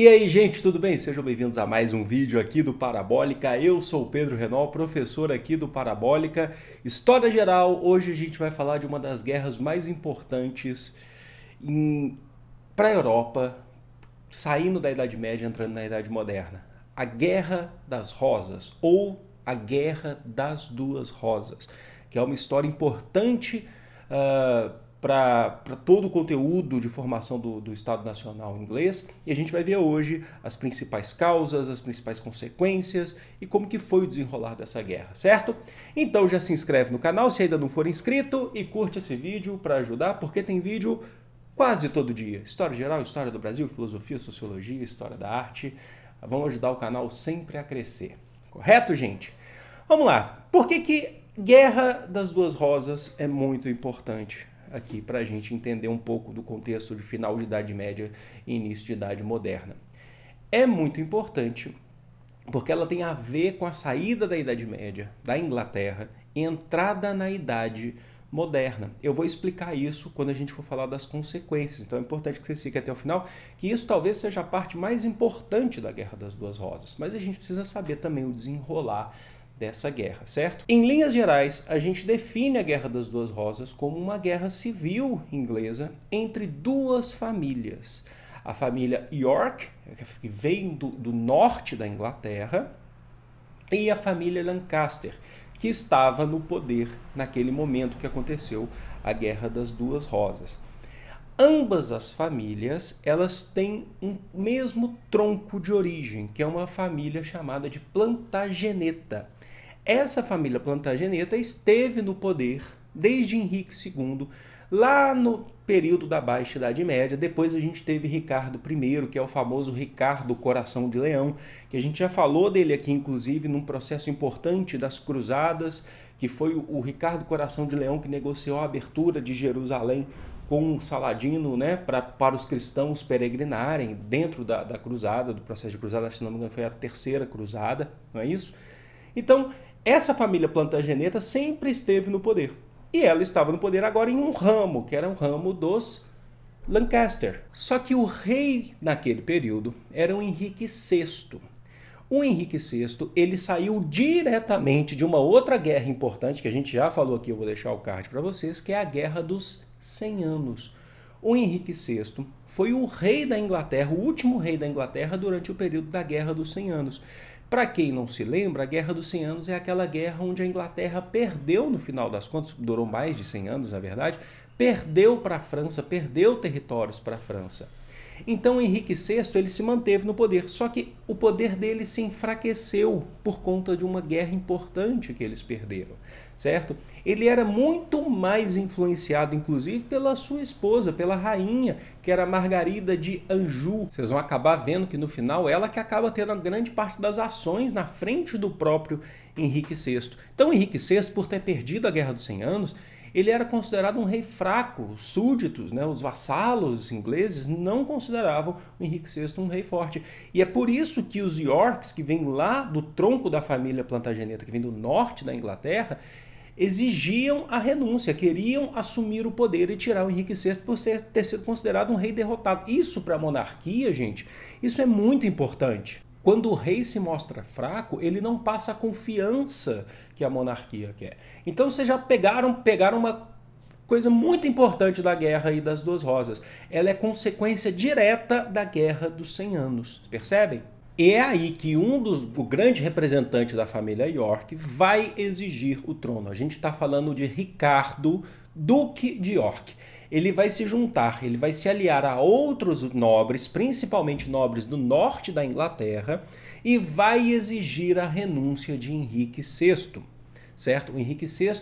E aí, gente, tudo bem? Sejam bem-vindos a mais um vídeo aqui do Parabólica. Eu sou o Pedro Renal, professor aqui do Parabólica. História geral, hoje a gente vai falar de uma das guerras mais importantes em... para a Europa, saindo da Idade Média entrando na Idade Moderna. A Guerra das Rosas, ou a Guerra das Duas Rosas, que é uma história importante uh para todo o conteúdo de formação do, do, Estado Nacional inglês e a gente vai ver hoje as principais causas, as principais consequências e como que foi o desenrolar dessa guerra, certo? Então já se inscreve no canal se ainda não for inscrito e curte esse vídeo para ajudar porque tem vídeo quase todo dia. História geral, história do Brasil, filosofia, sociologia, história da arte. Vão ajudar o canal sempre a crescer. Correto, gente? Vamos lá. Por que que Guerra das Duas Rosas é muito importante aqui para a gente entender um pouco do contexto de final de Idade Média e início de Idade Moderna. É muito importante porque ela tem a ver com a saída da Idade Média da Inglaterra e entrada na Idade Moderna. Eu vou explicar isso quando a gente for falar das consequências, então é importante que vocês fiquem até o final, que isso talvez seja a parte mais importante da Guerra das Duas Rosas, mas a gente precisa saber também o desenrolar dessa guerra, certo? Em linhas gerais, a gente define a Guerra das Duas Rosas como uma guerra civil inglesa entre duas famílias. A família York, que vem do, do norte da Inglaterra, e a família Lancaster, que estava no poder naquele momento que aconteceu a Guerra das Duas Rosas. Ambas as famílias, elas têm um mesmo tronco de origem, que é uma família chamada de Plantageneta. Essa família Plantageneta esteve no poder desde Henrique II, lá no período da Baixa Idade Média. Depois a gente teve Ricardo I, que é o famoso Ricardo Coração de Leão, que a gente já falou dele aqui, inclusive, num processo importante das Cruzadas, que foi o Ricardo Coração de Leão que negociou a abertura de Jerusalém com Saladino, né, pra, para os cristãos peregrinarem dentro da, da cruzada, do processo de cruzada, se não me engano foi a terceira cruzada, não é isso? Então, essa família Plantageneta sempre esteve no poder. E ela estava no poder agora em um ramo, que era o ramo dos Lancaster. Só que o rei naquele período era o Henrique VI. O Henrique VI, ele saiu diretamente de uma outra guerra importante que a gente já falou aqui, eu vou deixar o card para vocês, que é a Guerra dos 100 Anos. O Henrique VI foi o rei da Inglaterra, o último rei da Inglaterra durante o período da Guerra dos 100 Anos. Para quem não se lembra, a Guerra dos 100 Anos é aquela guerra onde a Inglaterra perdeu, no final das contas, durou mais de 100 anos, na verdade, perdeu para a França, perdeu territórios para a França. Então Henrique VI ele se manteve no poder, só que o poder dele se enfraqueceu por conta de uma guerra importante que eles perderam, certo? Ele era muito mais influenciado, inclusive, pela sua esposa, pela rainha, que era Margarida de Anjou. Vocês vão acabar vendo que no final ela que acaba tendo a grande parte das ações na frente do próprio Henrique VI. Então Henrique VI, por ter perdido a Guerra dos Cem Anos, ele era considerado um rei fraco. Os súditos, né, os vassalos ingleses, não consideravam o Henrique VI um rei forte. E é por isso que os Yorks, que vêm lá do tronco da família Plantageneta, que vem do norte da Inglaterra, exigiam a renúncia, queriam assumir o poder e tirar o Henrique VI por ser, ter sido considerado um rei derrotado. Isso para a monarquia, gente, isso é muito importante. Quando o rei se mostra fraco, ele não passa a confiança que a monarquia quer. Então vocês já pegaram, pegaram uma coisa muito importante da guerra e das duas rosas. Ela é consequência direta da guerra dos 100 anos, percebem? E é aí que um dos o grande representante da família York vai exigir o trono. A gente está falando de Ricardo, Duque de York ele vai se juntar, ele vai se aliar a outros nobres, principalmente nobres do norte da Inglaterra, e vai exigir a renúncia de Henrique VI. Certo? O Henrique VI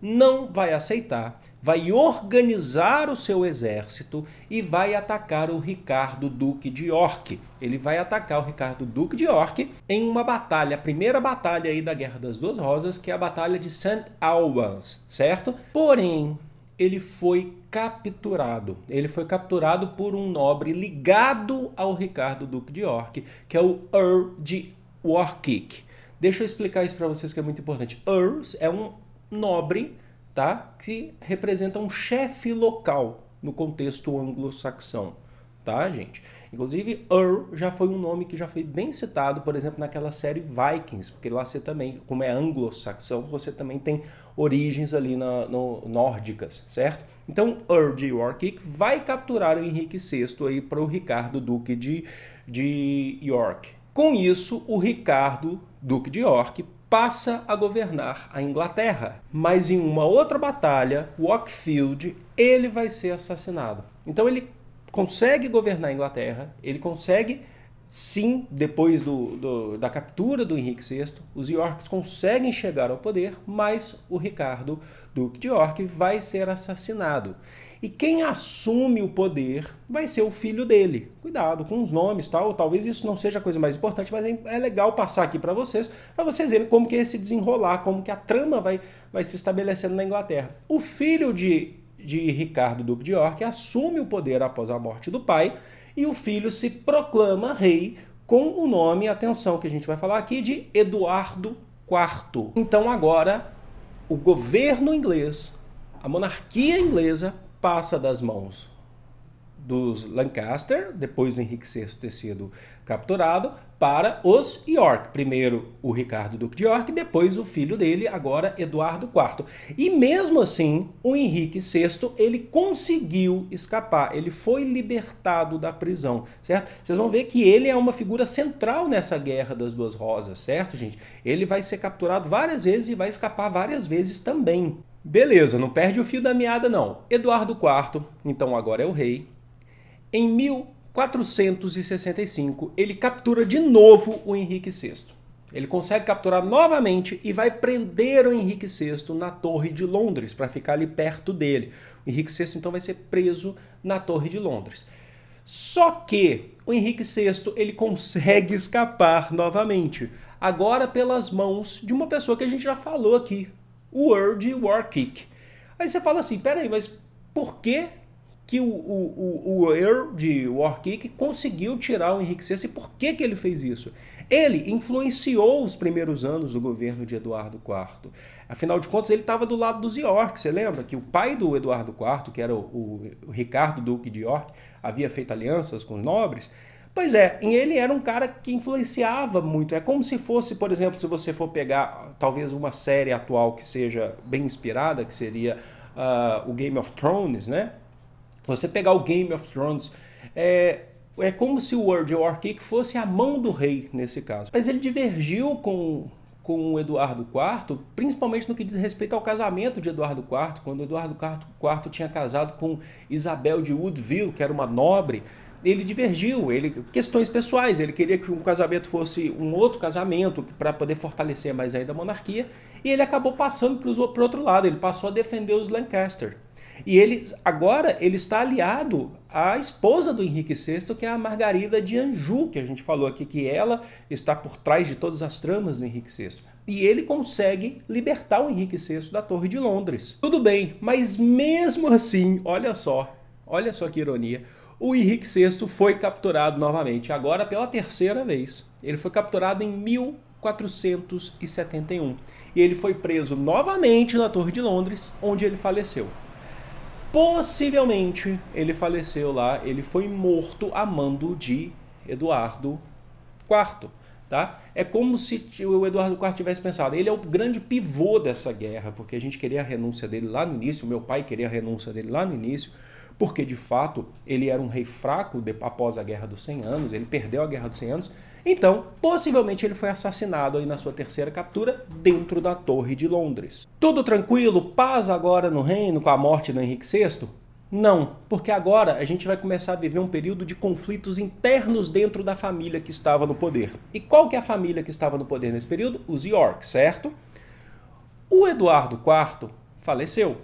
não vai aceitar, vai organizar o seu exército e vai atacar o Ricardo Duque de York. Ele vai atacar o Ricardo Duque de York em uma batalha, a primeira batalha aí da Guerra das Duas Rosas, que é a Batalha de St. Albans, certo? Porém, ele foi capturado. Ele foi capturado por um nobre ligado ao Ricardo Duque de York, que é o Earl de Warwick. Deixa eu explicar isso para vocês que é muito importante. Earl é um nobre, tá? Que representa um chefe local no contexto anglo-saxão, tá, gente? Inclusive, Earl já foi um nome que já foi bem citado, por exemplo, naquela série Vikings, porque lá você também, como é anglo-saxão, você também tem origens ali na, no, nórdicas, certo? Então, Earl de York vai capturar o Henrique VI aí para o Ricardo Duque de, de York. Com isso, o Ricardo Duque de York passa a governar a Inglaterra. Mas em uma outra batalha, Wakefield, ele vai ser assassinado. Então ele consegue governar a Inglaterra, ele consegue, sim, depois do, do, da captura do Henrique VI, os Yorks conseguem chegar ao poder, mas o Ricardo, Duque de York, vai ser assassinado. E quem assume o poder vai ser o filho dele. Cuidado com os nomes, tal. Talvez isso não seja a coisa mais importante, mas é, é legal passar aqui para vocês, para vocês verem como que é desenrolar, como que a trama vai, vai se estabelecendo na Inglaterra. O filho de de Ricardo, Duque de York, assume o poder após a morte do pai e o filho se proclama rei com o nome, atenção que a gente vai falar aqui, de Eduardo IV. Então agora o governo inglês, a monarquia inglesa, passa das mãos dos Lancaster, depois do Henrique VI ter sido capturado, para os York. Primeiro o Ricardo Duque de York, depois o filho dele, agora Eduardo IV. E mesmo assim, o Henrique VI, ele conseguiu escapar, ele foi libertado da prisão, certo? Vocês vão ver que ele é uma figura central nessa Guerra das Duas Rosas, certo, gente? Ele vai ser capturado várias vezes e vai escapar várias vezes também. Beleza, não perde o fio da meada não. Eduardo IV, então agora é o rei. Em 1000 465, ele captura de novo o Henrique VI. Ele consegue capturar novamente e vai prender o Henrique VI na Torre de Londres, para ficar ali perto dele. O Henrique VI então vai ser preso na Torre de Londres. Só que o Henrique VI ele consegue escapar novamente, agora pelas mãos de uma pessoa que a gente já falou aqui, o World War Kick. Aí você fala assim, peraí, mas por que que o, o, o, Earl de Warkick conseguiu tirar o Henrique VI e por que, que ele fez isso? Ele influenciou os primeiros anos do governo de Eduardo IV. Afinal de contas, ele estava do lado dos York. Você lembra que o pai do Eduardo IV, que era o, o, Ricardo Duque de York, havia feito alianças com os nobres? Pois é, e ele era um cara que influenciava muito. É como se fosse, por exemplo, se você for pegar talvez uma série atual que seja bem inspirada, que seria uh, o Game of Thrones, né? Você pegar o Game of Thrones, é, é como se o World War Kick fosse a mão do rei nesse caso. Mas ele divergiu com com o Eduardo IV, principalmente no que diz respeito ao casamento de Eduardo IV, quando Eduardo IV tinha casado com Isabel de Woodville, que era uma nobre, ele divergiu, ele questões pessoais, ele queria que um casamento fosse um outro casamento para poder fortalecer mais ainda a monarquia, e ele acabou passando para o outro lado, ele passou a defender os Lancaster. E ele agora ele está aliado à esposa do Henrique VI, que é a Margarida de Anjou, que a gente falou aqui que ela está por trás de todas as tramas do Henrique VI. E ele consegue libertar o Henrique VI da Torre de Londres. Tudo bem, mas mesmo assim, olha só, olha só que ironia. O Henrique VI foi capturado novamente, agora pela terceira vez. Ele foi capturado em 1471 e ele foi preso novamente na Torre de Londres, onde ele faleceu. Possivelmente ele faleceu lá, ele foi morto a mando de Eduardo IV, tá? É como se o Eduardo IV tivesse pensado, ele é o grande pivô dessa guerra, porque a gente queria a renúncia dele lá no início, o meu pai queria a renúncia dele lá no início, porque de fato ele era um rei fraco após a Guerra dos 100 Anos, ele perdeu a Guerra dos 100 Anos, então, possivelmente ele foi assassinado aí na sua terceira captura dentro da Torre de Londres. Tudo tranquilo, paz agora no reino com a morte do Henrique VI? Não, porque agora a gente vai começar a viver um período de conflitos internos dentro da família que estava no poder. E qual que é a família que estava no poder nesse período? Os York, certo? O Eduardo IV faleceu.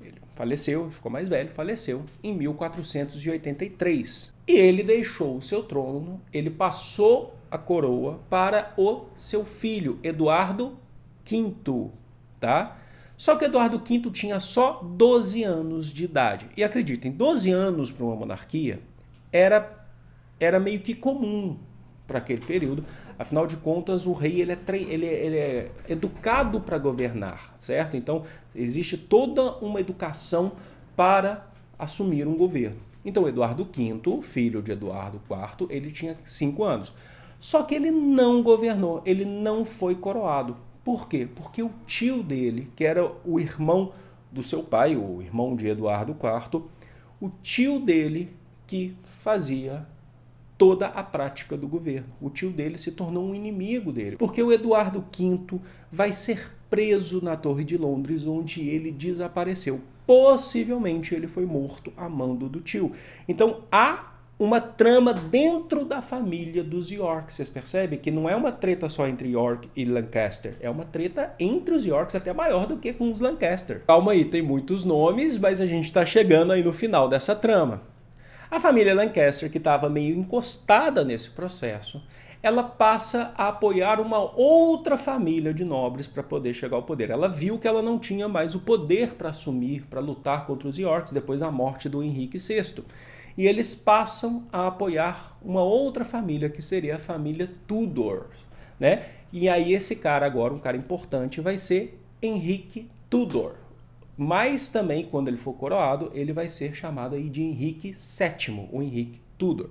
Ele faleceu, ficou mais velho, faleceu em 1483. E ele deixou o seu trono, ele passou a coroa para o seu filho, Eduardo V, tá? Só que Eduardo V tinha só 12 anos de idade. E acreditem, 12 anos para uma monarquia era, era meio que comum para aquele período. Afinal de contas, o rei ele é, ele, é, ele é educado para governar, certo? Então, existe toda uma educação para assumir um governo. Então, Eduardo V, filho de Eduardo IV, ele tinha cinco anos. Só que ele não governou, ele não foi coroado. Por quê? Porque o tio dele, que era o irmão do seu pai, o irmão de Eduardo IV, o tio dele que fazia toda a prática do governo. O tio dele se tornou um inimigo dele, porque o Eduardo V vai ser preso na Torre de Londres, onde ele desapareceu possivelmente ele foi morto a mando do tio. Então há uma trama dentro da família dos Yorks. Vocês percebem que não é uma treta só entre York e Lancaster, é uma treta entre os Yorks até maior do que com os Lancaster. Calma aí, tem muitos nomes, mas a gente está chegando aí no final dessa trama. A família Lancaster, que estava meio encostada nesse processo, ela passa a apoiar uma outra família de nobres para poder chegar ao poder. Ela viu que ela não tinha mais o poder para assumir, para lutar contra os Yorks depois da morte do Henrique VI. E eles passam a apoiar uma outra família, que seria a família Tudor. Né? E aí esse cara agora, um cara importante, vai ser Henrique Tudor. Mas também, quando ele for coroado, ele vai ser chamado aí de Henrique VII, o Henrique Tudor.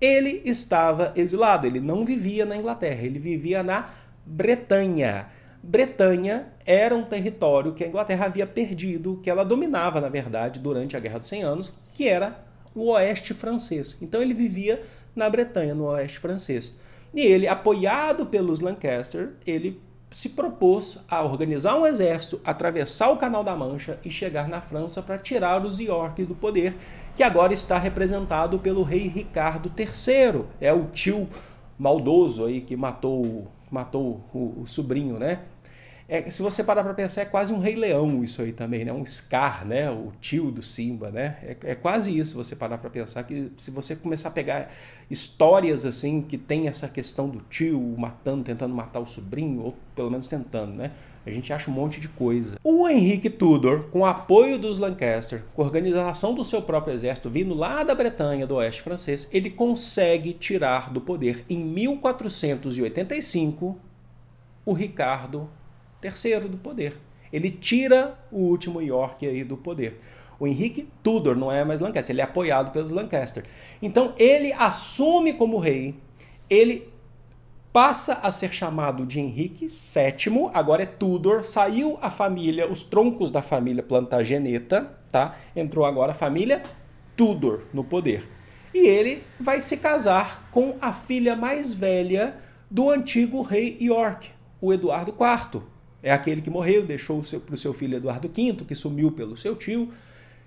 Ele estava exilado, ele não vivia na Inglaterra, ele vivia na Bretanha. Bretanha era um território que a Inglaterra havia perdido, que ela dominava, na verdade, durante a Guerra dos Cem Anos, que era o Oeste Francês. Então ele vivia na Bretanha, no Oeste Francês. E ele, apoiado pelos Lancaster, ele se propôs a organizar um exército, atravessar o Canal da Mancha e chegar na França para tirar os Yorks do poder, que agora está representado pelo rei Ricardo III, é o tio maldoso aí que matou, matou o, o sobrinho, né? É, se você parar para pensar, é quase um Rei Leão isso aí também, né? Um Scar, né? O tio do Simba, né? É, é quase isso, você parar para pensar que se você começar a pegar histórias assim que tem essa questão do tio matando, tentando matar o sobrinho, ou pelo menos tentando, né? A gente acha um monte de coisa. O Henrique Tudor, com apoio dos Lancaster, com organização do seu próprio exército, vindo lá da Bretanha, do oeste francês, ele consegue tirar do poder, em 1485, o Ricardo terceiro do poder. Ele tira o último York aí do poder. O Henrique Tudor não é mais Lancaster, ele é apoiado pelos Lancaster. Então ele assume como rei, ele passa a ser chamado de Henrique VII, agora é Tudor, saiu a família, os troncos da família Plantageneta, tá? Entrou agora a família Tudor no poder. E ele vai se casar com a filha mais velha do antigo rei York, o Eduardo IV. É aquele que morreu, deixou para o seu filho Eduardo V, que sumiu pelo seu tio.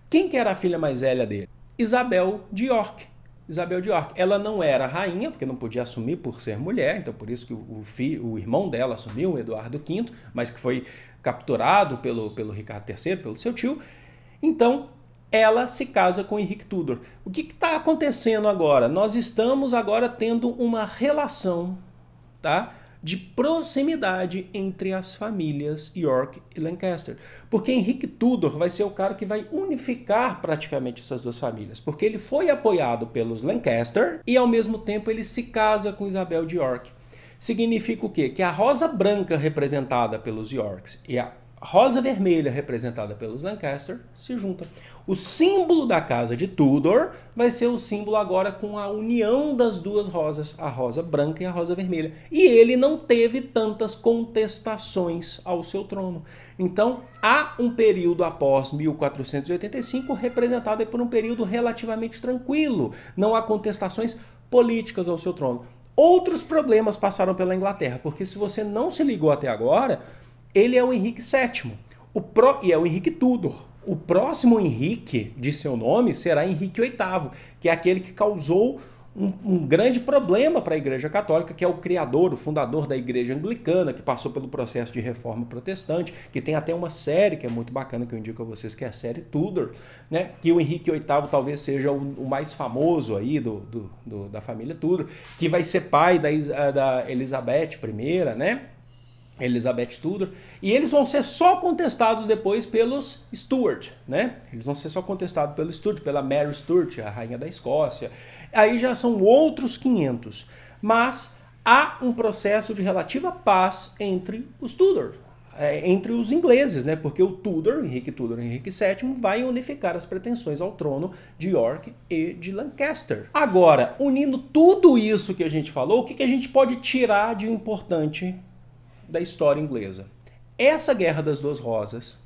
Quem que era a filha mais velha dele? Isabel de York. Isabel de York. Ela não era rainha, porque não podia assumir por ser mulher, então por isso que o, filho, o irmão dela assumiu, Eduardo V, mas que foi capturado pelo, pelo Ricardo III, pelo seu tio. Então, ela se casa com Henrique Tudor. O que está acontecendo agora? Nós estamos agora tendo uma relação, tá? de proximidade entre as famílias York e Lancaster. Porque Henrique Tudor vai ser o cara que vai unificar praticamente essas duas famílias. Porque ele foi apoiado pelos Lancaster e ao mesmo tempo ele se casa com Isabel de York. Significa o quê? Que a rosa branca representada pelos Yorks e a rosa vermelha representada pelos Lancaster se juntam. O símbolo da casa de Tudor vai ser o símbolo agora com a união das duas rosas, a rosa branca e a rosa vermelha. E ele não teve tantas contestações ao seu trono. Então, há um período após 1485 representado por um período relativamente tranquilo. Não há contestações políticas ao seu trono. Outros problemas passaram pela Inglaterra, porque se você não se ligou até agora, ele é o Henrique VII. O pro, e é o Henrique Tudor. O próximo Henrique de seu nome será Henrique VIII, que é aquele que causou um, um grande problema para a Igreja Católica, que é o criador, o fundador da Igreja Anglicana, que passou pelo processo de reforma protestante, que tem até uma série que é muito bacana, que eu indico a vocês, que é a série Tudor, né? que o Henrique VIII talvez seja o, o mais famoso aí do, do, do, da família Tudor, que vai ser pai da, eh, da Elizabeth I, né? Elizabeth Tudor, e eles vão ser só contestados depois pelos Stuart, né? Eles vão ser só contestados pelo Stuart, pela Mary Stuart, a rainha da Escócia. Aí já são outros 500. Mas há um processo de relativa paz entre os Tudor, é, entre os ingleses, né? Porque o Tudor, Henrique Tudor e Henrique VII, vai unificar as pretensões ao trono de York e de Lancaster. Agora, unindo tudo isso que a gente falou, o que, que a gente pode tirar de importante da história inglesa. Essa Guerra das Duas Rosas,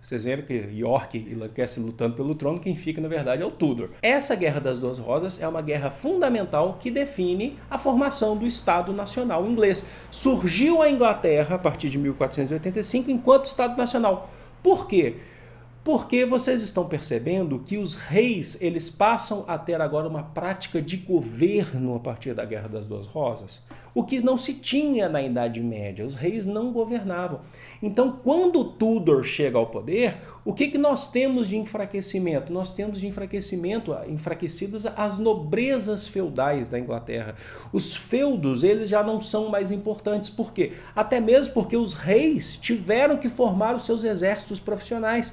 vocês viram que York e Lancaster lutando pelo trono, quem fica na verdade é o Tudor. Essa Guerra das Duas Rosas é uma guerra fundamental que define a formação do Estado Nacional inglês. Surgiu a Inglaterra a partir de 1485 enquanto Estado Nacional. Por quê? Porque vocês estão percebendo que os reis, eles passam a ter agora uma prática de governo a partir da Guerra das Duas Rosas, o que não se tinha na Idade Média, os reis não governavam. Então, quando Tudor chega ao poder, o que, que nós temos de enfraquecimento? Nós temos de enfraquecimento, enfraquecidas as nobrezas feudais da Inglaterra. Os feudos, eles já não são mais importantes, por quê? Até mesmo porque os reis tiveram que formar os seus exércitos profissionais,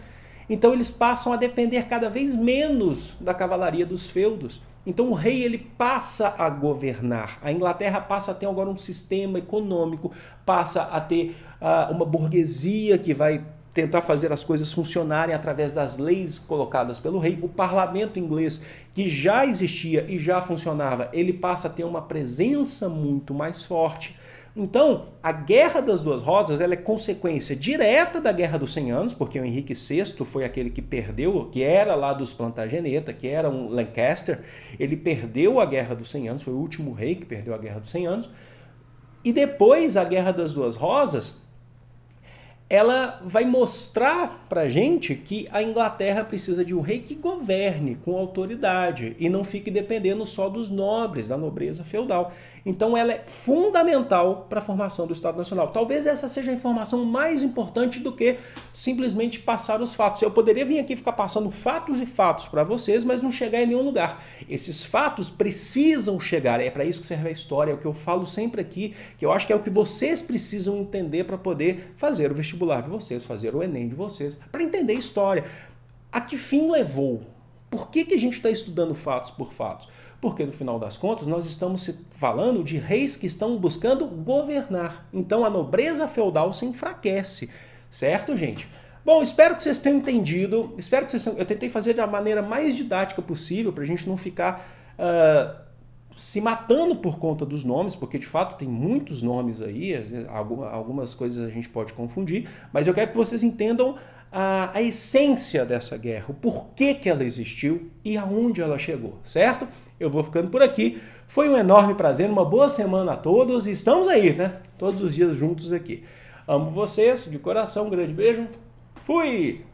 então eles passam a depender cada vez menos da cavalaria dos feudos. Então o rei ele passa a governar. A Inglaterra passa a ter agora um sistema econômico, passa a ter uh, uma burguesia que vai tentar fazer as coisas funcionarem através das leis colocadas pelo rei. O parlamento inglês, que já existia e já funcionava, ele passa a ter uma presença muito mais forte. Então, a Guerra das Duas Rosas ela é consequência direta da Guerra dos Cem Anos, porque o Henrique VI foi aquele que perdeu, que era lá dos Plantageneta, que era um Lancaster, ele perdeu a Guerra dos Cem Anos, foi o último rei que perdeu a Guerra dos Cem Anos. E depois, a Guerra das Duas Rosas, ela vai mostrar para gente que a Inglaterra precisa de um rei que governe com autoridade e não fique dependendo só dos nobres, da nobreza feudal. Então ela é fundamental para a formação do Estado Nacional. Talvez essa seja a informação mais importante do que simplesmente passar os fatos. Eu poderia vir aqui ficar passando fatos e fatos para vocês, mas não chegar em nenhum lugar. Esses fatos precisam chegar, é para isso que serve a história, é o que eu falo sempre aqui, que eu acho que é o que vocês precisam entender para poder fazer o vestibular de vocês, fazer o ENEM de vocês, para entender a história. A que fim levou? Por que, que a gente está estudando fatos por fatos? Porque no final das contas nós estamos falando de reis que estão buscando governar. Então a nobreza feudal se enfraquece, certo, gente? Bom, espero que vocês tenham entendido. Espero que vocês tenham... Eu tentei fazer da maneira mais didática possível para a gente não ficar uh, se matando por conta dos nomes, porque de fato tem muitos nomes aí, algumas coisas a gente pode confundir, mas eu quero que vocês entendam a, a essência dessa guerra, o porquê que ela existiu e aonde ela chegou, certo? Eu vou ficando por aqui. Foi um enorme prazer, uma boa semana a todos. Estamos aí, né? Todos os dias juntos aqui. Amo vocês de coração, um grande beijo. Fui!